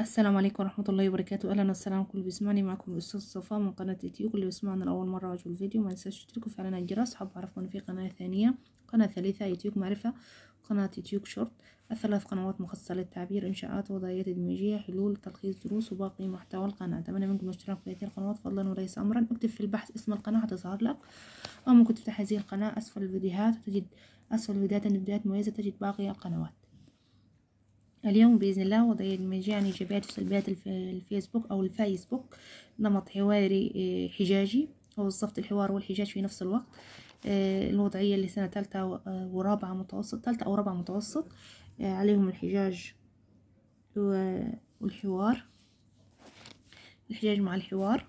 السلام عليكم ورحمة الله وبركاته أهلا وسهلا كل بيسمعني معكم الأستاذ صفاء من قناة يوتيوب اللي بيسمعنا لأول مرة وعجبوا الفيديو ما تنساش تشتركوا في علينا الجرس حابة أعرفكم إن في قناة ثانية قناة ثالثة يوتيوب معرفة قناة يوتيوب شورت الثلاث قنوات مخصصة للتعبير إنشاءات وضعية تدميجية حلول تلخيص دروس وباقي محتوى القناة أتمنى منكم الاشتراك في هذه القنوات فضلا وليس أمرا اكتب في البحث اسم القناة هتظهر لك أو ممكن تفتح هذه القناة أسفل الفيديوهات وتجد أسفل الفيديوهات مميزة تجد باقي القنوات اليوم بإذن الله وضعية المجيء عن إيجابيات وسلبيات الفيسبوك أو الفايسبوك نمط حواري آه، حجاجي ووظفت الحوار والحجاج في نفس الوقت آه، الوضعية لسنة تالتة آه، ورابعة متوسط تالتة أو رابعة متوسط عليهم الحجاج والحوار الحجاج مع الحوار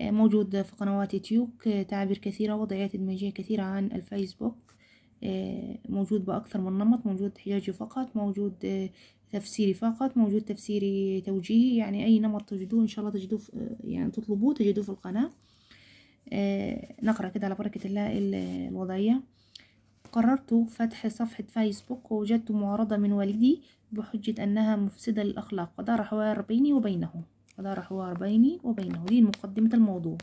موجود في قنوات يوتيوب تعابير كثيرة وضعيات المجيء كثيرة عن الفيسبوك آه، موجود بأكثر من نمط موجود حجاجي فقط موجود آه، تفسيري فقط موجود تفسيري توجيهي يعني أي نمط تجدوه إن شاء الله تجدوه آه، يعني تطلبوه تجدوه في القناة نقرأ كده على بركة الله الوضعية قررت فتح صفحة فيسبوك ووجدت معارضة من والدي بحجة أنها مفسدة للأخلاق ودار حوار بيني وبينه ودار حوار بيني وبينه دي مقدمة الموضوع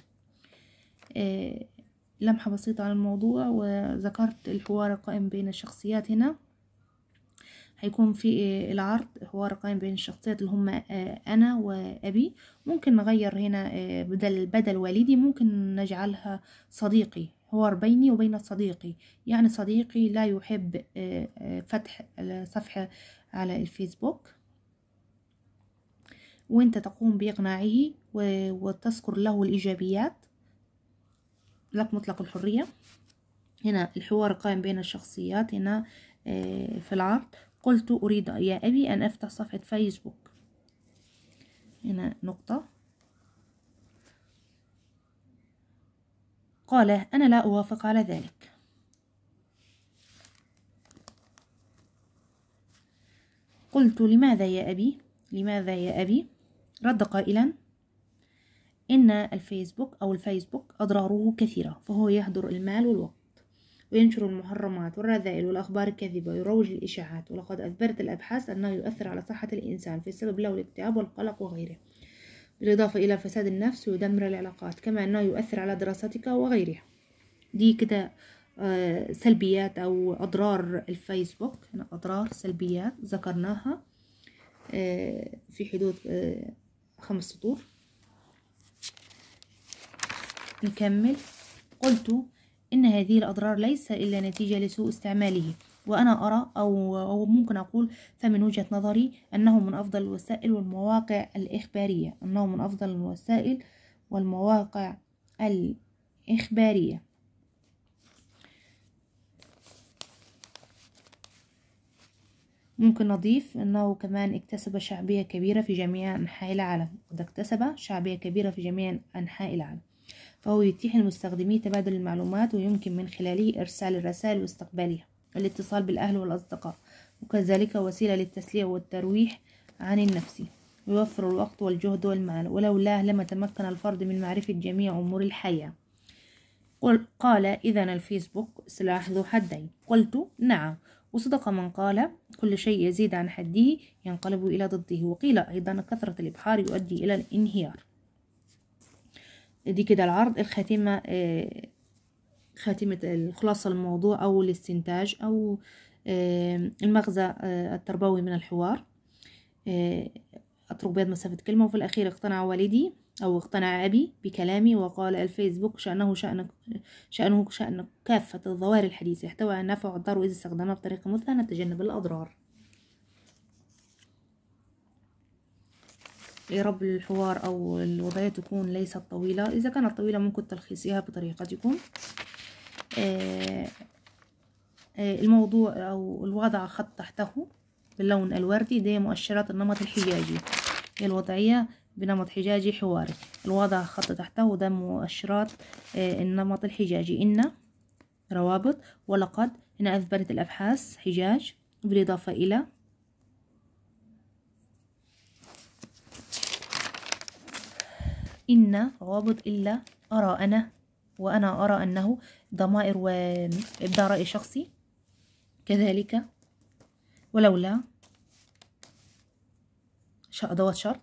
لمحة بسيطة عن الموضوع وذكرت الحوار القائم بين الشخصيات هنا هيكون في العرض حوار قائم بين الشخصيات اللي هم آه، أنا وأبي ممكن نغير هنا آه، بدل بدل والدي ممكن نجعلها صديقي حوار بيني وبين صديقي يعني صديقي لا يحب آه، فتح صفحة على الفيسبوك وانت تقوم بإقناعه وتذكر له الإيجابيات لك مطلق الحرية هنا الحوار قائم بين الشخصيات هنا آه، في العرض قلت أريد يا أبي أن أفتح صفحة فيسبوك هنا نقطة قال أنا لا أوافق على ذلك قلت لماذا يا أبي لماذا يا أبي رد قائلا إن الفيسبوك أو الفيسبوك أضراره كثيرة فهو يهدر المال والوقت وينشر المحرمات والرذائل والأخبار الكاذبة ويروج للإشاعات ولقد أثبتت الأبحاث أنه يؤثر على صحة الإنسان فيسبب له الاكتئاب والقلق وغيره بالإضافة إلى فساد النفس ويدمر العلاقات كما أنه يؤثر على دراستك وغيرها دي كده آه، سلبيات أو أضرار الفيسبوك يعني أضرار سلبيات ذكرناها آه، في حدود آه، خمس سطور نكمل قلت إن هذه الأضرار ليس إلا نتيجة لسوء استعماله وأنا أرى أو, أو ممكن أقول فمن وجهة نظري أنه من أفضل الوسائل والمواقع الإخبارية أنه من أفضل الوسائل والمواقع الإخبارية ممكن نضيف أنه كمان اكتسب شعبية كبيرة في جميع أنحاء العالم اكتسب شعبية كبيرة في جميع أنحاء العالم فهو يتيح لمستخدميه تبادل المعلومات ويمكن من خلاله إرسال الرسائل واستقبالها الاتصال بالأهل والأصدقاء وكذلك وسيلة للتسلية والترويح عن النفس يوفر الوقت والجهد والمال ولولاه لما تمكن الفرد من معرفة جميع أمور الحياة قال إذا الفيسبوك سلاح ذو حدين قلت نعم وصدق من قال كل شيء يزيد عن حده ينقلب إلى ضده وقيل أيضا كثرة الإبحار يؤدي إلى الانهيار دي كده العرض الخاتمة آه، خاتمة الخلاصة الموضوع أو الاستنتاج أو آه، المغزى آه، التربوي من الحوار أترك بيض مسافة كلمة وفي الأخير اقتنع والدي أو اقتنع أبي بكلامي وقال الفيسبوك شأنه شأن شأنه شأن كافة الظواهر الحديثة يحتوي على النفع والضرر وإذا استخدمها بطريقة مثلى نتجنب الأضرار لربط الحوار أو الوضعية تكون ليست طويلة إذا كانت طويلة ممكن تلخيصيها بطريقتكم آه، آه، الموضوع أو الوضع خط تحته باللون الوردي دي مؤشرات النمط الحجاجي الوضعية بنمط حجاجي حواري الوضع خط تحته ده مؤشرات آه، النمط الحجاجي إن روابط ولقد هنا أثبتت الأبحاث حجاج بالإضافة إلى إن روابط إلا أرى أنا وأنا أرى أنه ضمائر وإبداء رأي شخصي كذلك ولولا أدوات شرط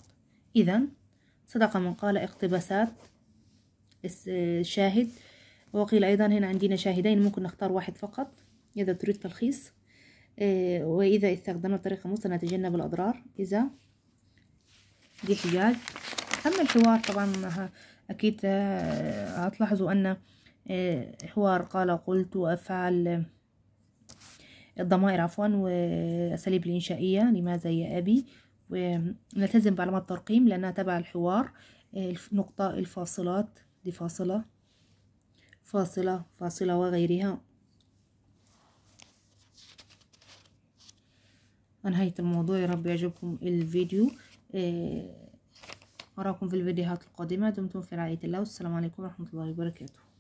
إذا صدق من قال اقتباسات الشاهد وقيل أيضا هنا عندنا شاهدين ممكن نختار واحد فقط إذا تريد تلخيص آه، وإذا استخدمنا طريقة مستنى نتجنب الأضرار إذا دي حجاج أما الحوار طبعا أكيد آه، هتلاحظوا أن آه، حوار قال قلت وأفعل آه، الضمائر عفوا والأساليب الإنشائية لماذا يا أبي ونلتزم بعلامات الترقيم لأنها تبع الحوار نقطة الفاصلات دي فاصلة فاصلة فاصلة وغيرها أنهيت الموضوع يا رب يعجبكم الفيديو وراكم في الفيديوهات القادمة دمتم في رعاية الله والسلام عليكم ورحمة الله وبركاته